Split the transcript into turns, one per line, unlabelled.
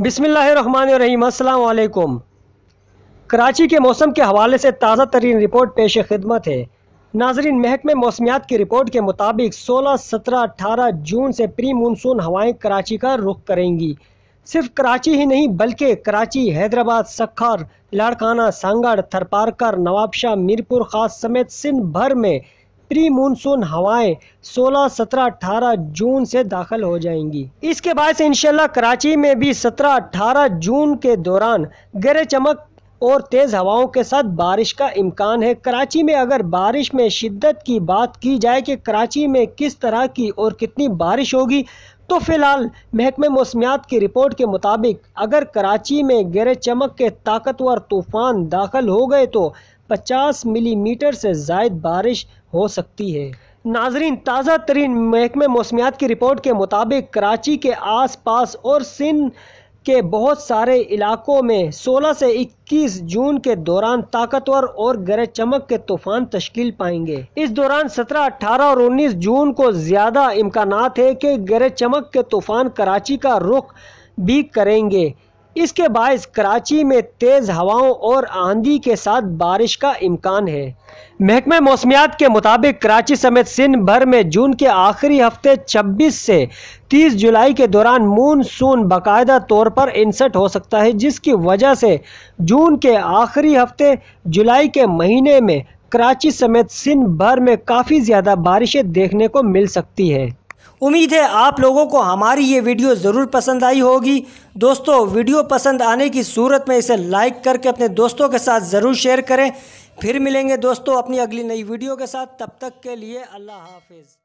बिसमीम् कराची के मौसम के हवाले से ताज़ा तरीन रिपोर्ट पेश खिदमत है नाजरीन महकमे मौसमियात की रिपोर्ट के मुताबिक 16, 17, 18 जून से प्री मानसून हवाएं कराची का रुख करेंगी सिर्फ कराची ही नहीं बल्कि कराची हैदराबाद सखर लाड़काना सांगड़ थरपारकर नवाबशाह मीरपुर खास समेत सिंध भर में प्री मानसून हवाएं 16, 17, 18 जून से दाखिल हो जाएंगी इसके बाद से इनशाला कराची में भी 17, 18 जून के दौरान गरे चमक और तेज़ हवाओं के साथ बारिश का इम्कान है कराची में अगर बारिश में शिद्दत की बात की जाए कि कराची में किस तरह की और कितनी बारिश होगी तो फिलहाल महकमे मौसमियात की रिपोर्ट के मुताबिक अगर कराची में गरे चमक के ताकतवर तूफ़ान दाखिल हो गए तो 50 मिलीमीटर मीटर से जायद बारिश हो सकती है नाजरीन ताज़ा तरीन महकमे मौसमियात की रिपोर्ट के मुताबिक कराची के आस पास और सिंध के बहुत सारे इलाकों में 16 से 21 जून के दौरान ताकतवर और गरज चमक के तूफान तश्कील पाएंगे इस दौरान 17, 18 और 19 जून को ज़्यादा इम्कान है कि गरज चमक के तूफान कराची का रुख भी करेंगे इसके बायस कराची में तेज़ हवाओं और आंधी के साथ बारिश का इम्कान है महकमे मौसमियात के मुताबिक कराची समेत सिंध भर में जून के आखिरी हफ्ते 26 से 30 जुलाई के दौरान मानसून बाकायदा तौर पर इंसट हो सकता है जिसकी वजह से जून के आखिरी हफ्ते जुलाई के महीने में कराची समेत सिंध भर में काफ़ी ज़्यादा बारिशें देखने को मिल सकती है उम्मीद है आप लोगों को हमारी ये वीडियो ज़रूर पसंद आई होगी दोस्तों वीडियो पसंद आने की सूरत में इसे लाइक करके अपने दोस्तों के साथ ज़रूर शेयर करें फिर मिलेंगे दोस्तों अपनी अगली नई वीडियो के साथ तब तक के लिए अल्लाह हाफिज़